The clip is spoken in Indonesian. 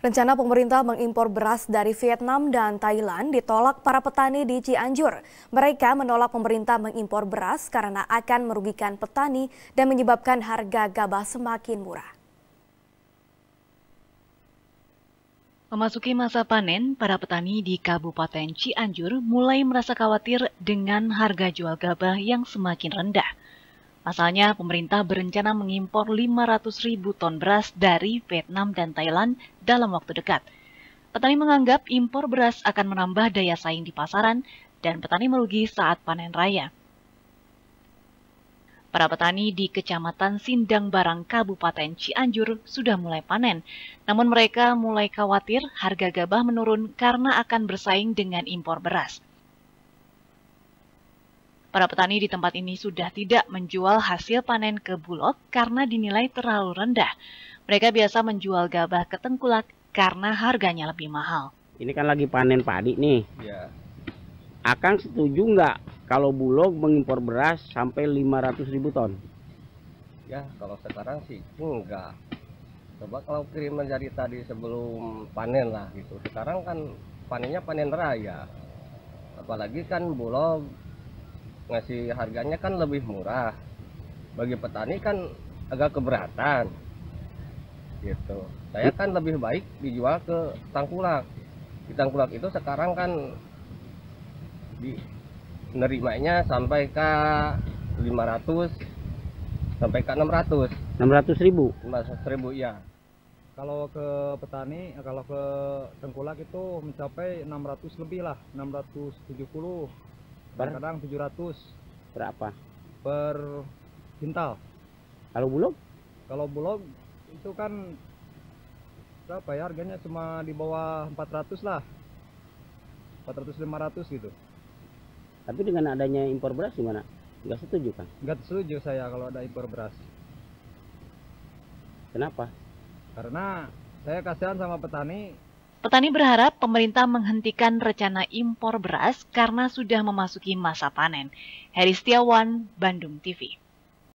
Rencana pemerintah mengimpor beras dari Vietnam dan Thailand ditolak para petani di Cianjur. Mereka menolak pemerintah mengimpor beras karena akan merugikan petani dan menyebabkan harga gabah semakin murah. Memasuki masa panen, para petani di Kabupaten Cianjur mulai merasa khawatir dengan harga jual gabah yang semakin rendah. Pasalnya, pemerintah berencana mengimpor 500 ribu ton beras dari Vietnam dan Thailand dalam waktu dekat. Petani menganggap impor beras akan menambah daya saing di pasaran dan petani merugi saat panen raya. Para petani di Kecamatan Sindang Barang Kabupaten Cianjur sudah mulai panen, namun mereka mulai khawatir harga gabah menurun karena akan bersaing dengan impor beras. Para petani di tempat ini sudah tidak menjual hasil panen ke Bulog karena dinilai terlalu rendah. Mereka biasa menjual gabah ke Tengkulak karena harganya lebih mahal. Ini kan lagi panen padi nih. Ya. Akang setuju nggak kalau Bulog mengimpor beras sampai 500 ribu ton? Ya, kalau sekarang sih enggak. Coba kalau kirim dari tadi sebelum panen lah gitu. Sekarang kan panennya panen raya. Apalagi kan Bulog ngasih harganya kan lebih murah bagi petani kan agak keberatan gitu saya kan lebih baik dijual ke tangkulak di tangkulak itu sekarang kan di nerimanya sampai ke 500 sampai ke 600 600 ribu 600 ribu ya kalau ke petani eh, kalau ke tengkulak itu mencapai 600 lebih lah 670 kadang tujuh 700. berapa per kintal kalau bulog kalau bulog itu kan berapa ya harganya cuma di bawah 400 lah 400 500 gitu tapi dengan adanya impor beras gimana nggak setuju kan Enggak setuju saya kalau ada impor beras kenapa karena saya kasihan sama petani Petani berharap pemerintah menghentikan rencana impor beras karena sudah memasuki masa panen. Heri Setiawan, Bandung TV.